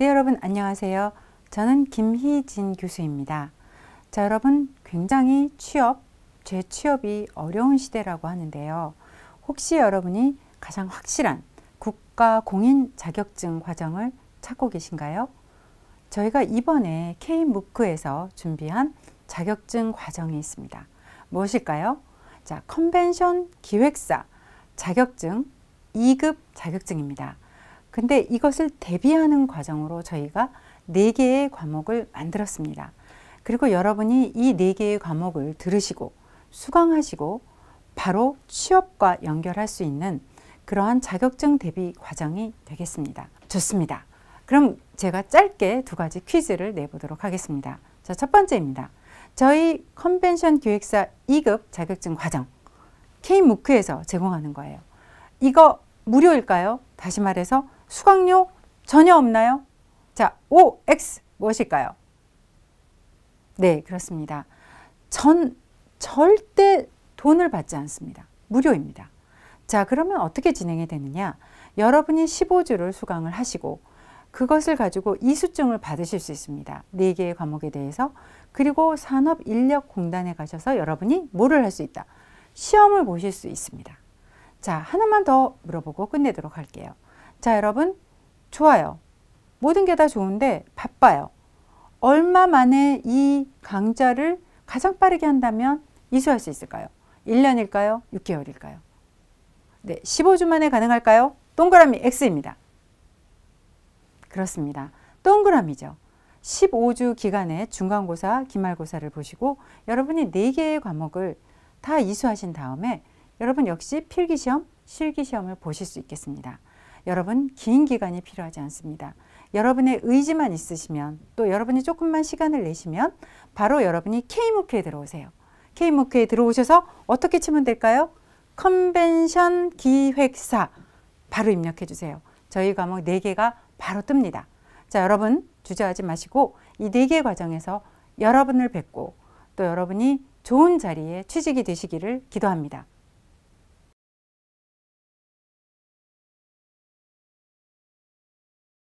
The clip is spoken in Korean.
네, 여러분 안녕하세요. 저는 김희진 교수입니다. 자, 여러분 굉장히 취업, 재취업이 어려운 시대라고 하는데요. 혹시 여러분이 가장 확실한 국가 공인 자격증 과정을 찾고 계신가요? 저희가 이번에 K무크에서 준비한 자격증 과정이 있습니다. 무엇일까요? 자, 컨벤션 기획사 자격증 2급 자격증입니다. 근데 이것을 대비하는 과정으로 저희가 네 개의 과목을 만들었습니다. 그리고 여러분이 이 네 개의 과목을 들으시고 수강하시고 바로 취업과 연결할 수 있는 그러한 자격증 대비 과정이 되겠습니다. 좋습니다. 그럼 제가 짧게 두 가지 퀴즈를 내보도록 하겠습니다. 자, 첫 번째입니다. 저희 컨벤션 기획사 2급 자격증 과정 K m o o 크에서 제공하는 거예요. 이거 무료일까요? 다시 말해서 수강료 전혀 없나요? 자, OX 무엇일까요? 네, 그렇습니다. 전 절대 돈을 받지 않습니다. 무료입니다. 자, 그러면 어떻게 진행이 되느냐? 여러분이 15주를 수강을 하시고 그것을 가지고 이수증을 받으실 수 있습니다. 네개의 과목에 대해서 그리고 산업인력공단에 가셔서 여러분이 뭐를 할 수 있다? 시험을 보실 수 있습니다. 자, 하나만 더 물어보고 끝내도록 할게요. 자, 여러분, 좋아요. 모든 게 다 좋은데 바빠요. 얼마 만에 이 강좌를 가장 빠르게 한다면 이수할 수 있을까요? 1년일까요? 6개월일까요? 네, 15주 만에 가능할까요? 동그라미 X입니다. 그렇습니다. 동그라미죠. 15주 기간에 중간고사, 기말고사를 보시고 여러분이 4개의 과목을 다 이수하신 다음에 여러분 역시 필기시험, 실기시험을 보실 수 있겠습니다. 여러분 긴 기간이 필요하지 않습니다. 여러분의 의지만 있으시면 또 여러분이 조금만 시간을 내시면 바로 여러분이 K무크에 들어오세요. K무크에 들어오셔서 어떻게 치면 될까요? 컨벤션 기획사 바로 입력해 주세요. 저희 과목 4개가 바로 뜹니다. 자, 여러분 주저하지 마시고 이 4개 과정에서 여러분을 뵙고 또 여러분이 좋은 자리에 취직이 되시기를 기도합니다.